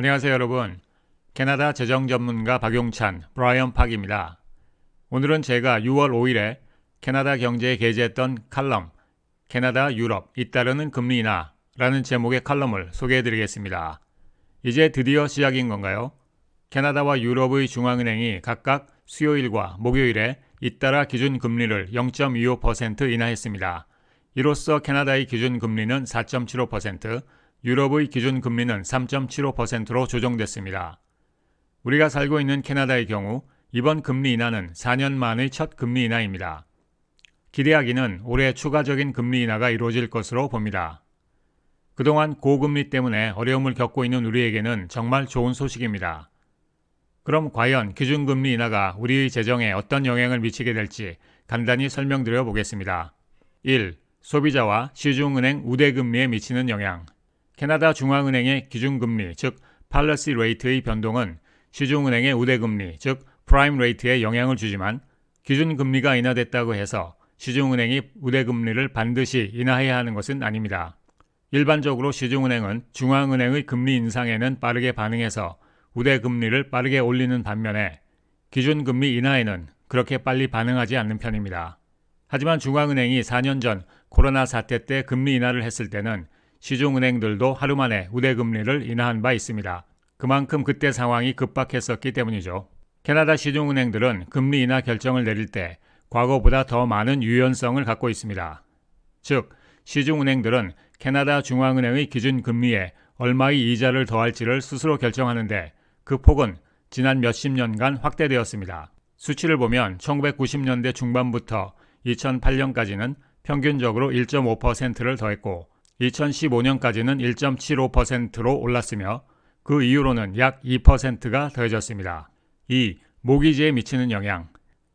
안녕하세요 여러분. 캐나다 재정 전문가 박용찬, 브라이언 팍입니다. 오늘은 제가 6월 5일에 캐나다 경제에 게재했던 칼럼 캐나다 유럽 잇따르는 금리 인하라는 제목의 칼럼을 소개해 드리겠습니다. 이제 드디어 시작인 건가요? 캐나다와 유럽의 중앙은행이 각각 수요일과 목요일에 잇따라 기준 금리를 0.25% 인하했습니다. 이로써 캐나다의 기준 금리는 4.75%, 유럽의 기준 금리는 3.75%로 조정됐습니다. 우리가 살고 있는 캐나다의 경우 이번 금리 인하는 4년 만의 첫 금리 인하입니다. 기대하기는 올해 추가적인 금리 인하가 이루어질 것으로 봅니다. 그동안 고금리 때문에 어려움을 겪고 있는 우리에게는 정말 좋은 소식입니다. 그럼 과연 기준금리 인하가 우리의 재정에 어떤 영향을 미치게 될지 간단히 설명드려 보겠습니다. 1. 소비자와 시중은행 우대금리에 미치는 영향 캐나다 중앙은행의 기준금리 즉 팔러시 레이트의 변동은 시중은행의 우대금리 즉 프라임 레이트에 영향을 주지만 기준금리가 인하됐다고 해서 시중은행이 우대금리를 반드시 인하해야 하는 것은 아닙니다. 일반적으로 시중은행은 중앙은행의 금리 인상에는 빠르게 반응해서 우대금리를 빠르게 올리는 반면에 기준금리 인하에는 그렇게 빨리 반응하지 않는 편입니다. 하지만 중앙은행이 4년 전 코로나 사태 때 금리 인하를 했을 때는 시중은행들도 하루 만에 우대금리를 인하한 바 있습니다. 그만큼 그때 상황이 급박했었기 때문이죠. 캐나다 시중은행들은 금리 인하 결정을 내릴 때 과거보다 더 많은 유연성을 갖고 있습니다. 즉, 시중은행들은 캐나다 중앙은행의 기준 금리에 얼마의 이자를 더할지를 스스로 결정하는데 그 폭은 지난 몇십 년간 확대되었습니다. 수치를 보면 1990년대 중반부터 2008년까지는 평균적으로 1.5%를 더했고 2015년까지는 1.75%로 올랐으며 그 이후로는 약 2%가 더해졌습니다. 2. 모기지에 미치는 영향.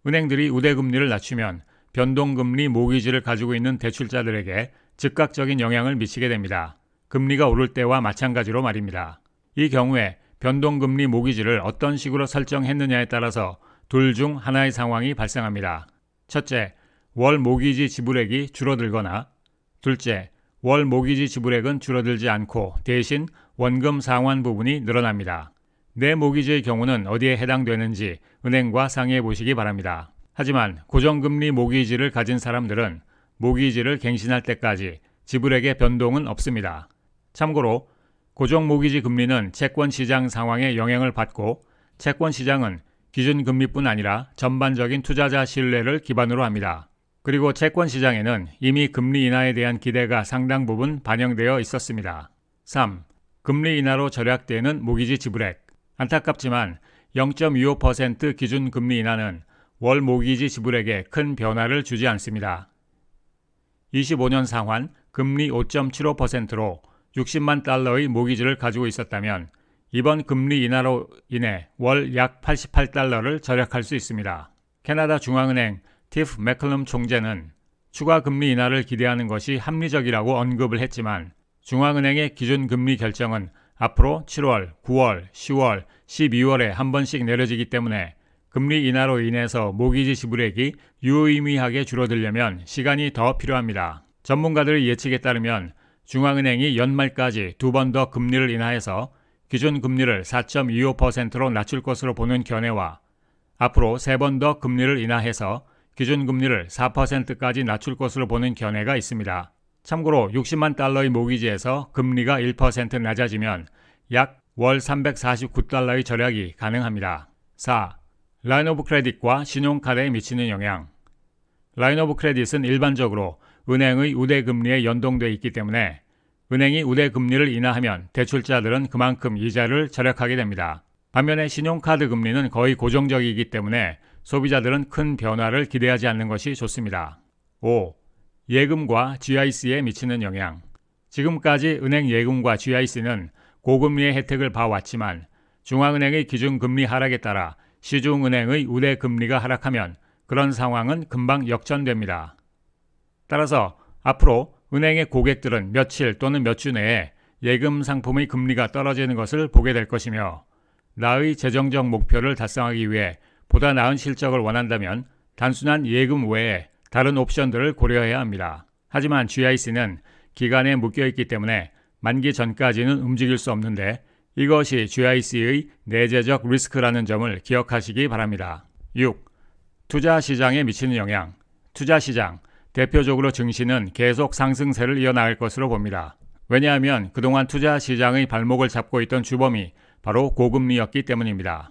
은행들이 우대금리를 낮추면 변동금리 모기지를 가지고 있는 대출자들에게 즉각적인 영향을 미치게 됩니다. 금리가 오를 때와 마찬가지로 말입니다. 이 경우에 변동금리 모기지를 어떤 식으로 설정했느냐에 따라서 둘 중 하나의 상황이 발생합니다. 첫째, 월 모기지 지불액이 줄어들거나 둘째, 월 모기지 지불액은 줄어들지 않고 대신 원금 상환 부분이 늘어납니다. 내 모기지의 경우는 어디에 해당되는지 은행과 상의해 보시기 바랍니다. 하지만 고정금리 모기지를 가진 사람들은 모기지를 갱신할 때까지 지불액의 변동은 없습니다. 참고로 고정 모기지 금리는 채권 시장 상황에 영향을 받고 채권 시장은 기준 금리뿐 아니라 전반적인 투자자 신뢰를 기반으로 합니다. 그리고 채권 시장에는 이미 금리 인하에 대한 기대가 상당 부분 반영되어 있었습니다. 3. 금리 인하로 절약되는 모기지 지불액. 안타깝지만 0.25% 기준 금리 인하는 월 모기지 지불액에 큰 변화를 주지 않습니다. 25년 상환 금리 5.75%로 60만 달러의 모기지를 가지고 있었다면 이번 금리 인하로 인해 월 약 88달러를 절약할 수 있습니다. 캐나다 중앙은행 티프 맥클럼 총재는 추가 금리 인하를 기대하는 것이 합리적이라고 언급을 했지만 중앙은행의 기준 금리 결정은 앞으로 7월, 9월, 10월, 12월에 한 번씩 내려지기 때문에 금리 인하로 인해서 모기지 지불액이 유의미하게 줄어들려면 시간이 더 필요합니다. 전문가들 예측에 따르면 중앙은행이 연말까지 두 번 더 금리를 인하해서 기준 금리를 4.25%로 낮출 것으로 보는 견해와 앞으로 세 번 더 금리를 인하해서 기준금리를 4%까지 낮출 것으로 보는 견해가 있습니다. 참고로 60만 달러의 모기지에서 금리가 1% 낮아지면 약 월 349달러의 절약이 가능합니다. 4. 라인 오브 크레딧과 신용카드에 미치는 영향 라인 오브 크레딧은 일반적으로 은행의 우대금리에 연동되어 있기 때문에 은행이 우대금리를 인하하면 대출자들은 그만큼 이자를 절약하게 됩니다. 반면에 신용카드 금리는 거의 고정적이기 때문에 소비자들은 큰 변화를 기대하지 않는 것이 좋습니다. 5. 예금과 GIC에 미치는 영향. 지금까지 은행 예금과 GIC는 고금리의 혜택을 봐왔지만 중앙은행의 기준금리 하락에 따라 시중은행의 우대 금리가 하락하면 그런 상황은 금방 역전됩니다. 따라서 앞으로 은행의 고객들은 며칠 또는 몇 주 내에 예금 상품의 금리가 떨어지는 것을 보게 될 것이며 나의 재정적 목표를 달성하기 위해 보다 나은 실적을 원한다면 단순한 예금 외에 다른 옵션들을 고려해야 합니다. 하지만 GIC는 기간에 묶여 있기 때문에 만기 전까지는 움직일 수 없는데 이것이 GIC의 내재적 리스크라는 점을 기억하시기 바랍니다. 6. 투자 시장에 미치는 영향. 투자 시장, 대표적으로 증시는 계속 상승세를 이어나갈 것으로 봅니다. 왜냐하면 그동안 투자 시장의 발목을 잡고 있던 주범이 바로 고금리였기 때문입니다.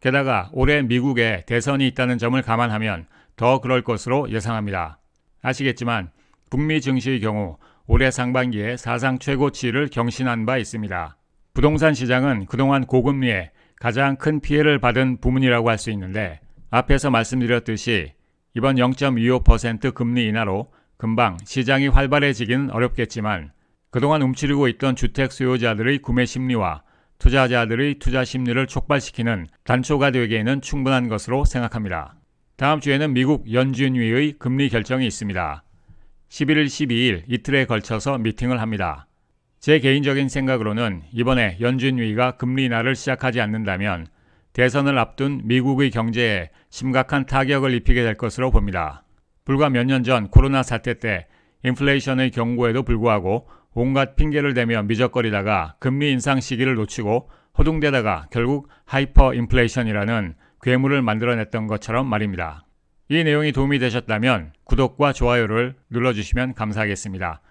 게다가 올해 미국에 대선이 있다는 점을 감안하면 더 그럴 것으로 예상합니다. 아시겠지만 북미 증시의 경우 올해 상반기에 사상 최고치를 경신한 바 있습니다. 부동산 시장은 그동안 고금리에 가장 큰 피해를 받은 부문이라고 할 수 있는데 앞에서 말씀드렸듯이 이번 0.25% 금리 인하로 금방 시장이 활발해지기는 어렵겠지만 그동안 움츠리고 있던 주택 수요자들의 구매 심리와 투자자들의 투자 심리를 촉발시키는 단초가 되기에는 충분한 것으로 생각합니다. 다음 주에는 미국 연준위의 금리 결정이 있습니다. 11일, 12일 이틀에 걸쳐서 미팅을 합니다. 제 개인적인 생각으로는 이번에 연준위가 금리 인하를 시작하지 않는다면 대선을 앞둔 미국의 경제에 심각한 타격을 입히게 될 것으로 봅니다. 불과 몇 년 전 코로나 사태 때 인플레이션의 경고에도 불구하고 온갖 핑계를 대며 미적거리다가 금리 인상 시기를 놓치고 허둥대다가 결국 하이퍼 인플레이션이라는 괴물을 만들어냈던 것처럼 말입니다. 이 내용이 도움이 되셨다면 구독과 좋아요를 눌러주시면 감사하겠습니다.